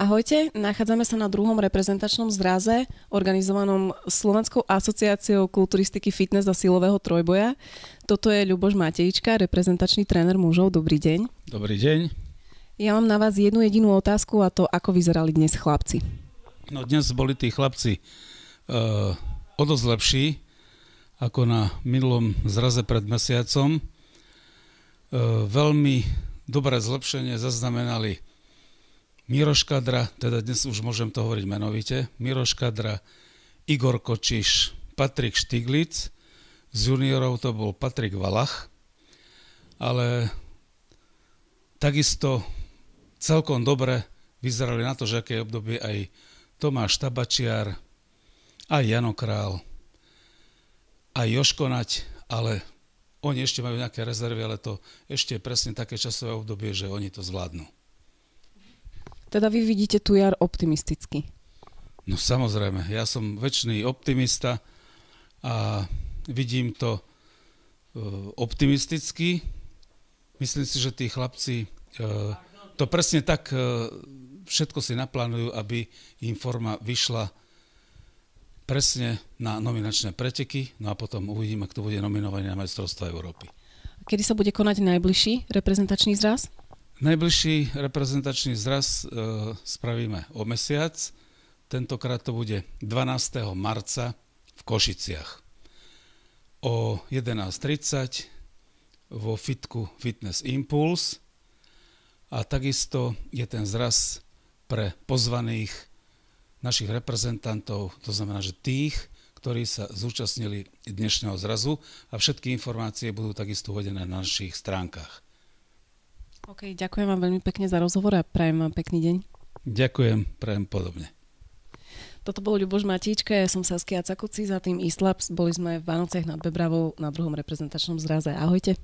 Ahojte, nachádzame sa na druhom reprezentačnom zraze organizovanom Slovenskou asociáciou kulturistiky, fitness a silového trojboja. Toto je Ľuboš Matejčka, reprezentačný tréner mužov. Dobrý deň. Dobrý deň. Ja mám na vás jednu jedinú otázku a to, ako vyzerali dnes chlapci. No dnes boli tí chlapci uh, o dosť lepší ako na minulom zraze pred mesiacom. Uh, veľmi dobré zlepšenie zaznamenali Miroškadra, teda dnes už môžem to hovoriť menovite, Miroškadra, Igor Kočiš, Patrik Štiglic, z juniorov to bol Patrik Valach, ale takisto celkom dobre vyzerali na to, že aké obdobie aj Tomáš Tabačiar, aj Jano Král, aj Joško Nať, ale oni ešte majú nejaké rezervy, ale to ešte je presne také časové obdobie, že oni to zvládnu. Teda vy vidíte tu jar optimisticky. No samozrejme, ja som väčší optimista a vidím to e, optimisticky. Myslím si, že tí chlapci e, to presne tak e, všetko si naplánujú, aby im forma vyšla presne na nominačné preteky, no a potom uvidíme, kto bude nominovaný na majstrovstva Európy. Kedy sa bude konať najbližší reprezentačný zraz? Najbližší reprezentačný zraz e, spravíme o mesiac. Tentokrát to bude 12. marca v Košiciach. O 11.30 vo fitku Fitness Impulse a takisto je ten zraz pre pozvaných našich reprezentantov, to znamená, že tých, ktorí sa zúčastnili dnešného zrazu a všetky informácie budú takisto uvedené na našich stránkach. OK, ďakujem vám veľmi pekne za rozhovor a prajem vám pekný deň. Ďakujem, prajem podobne. Toto bol Ľuboš Matíčka, ja som Saskia Cakuci, za tým Islaps. Boli sme v Vánociach nad Bebravou na druhom reprezentačnom zraze. Ahojte.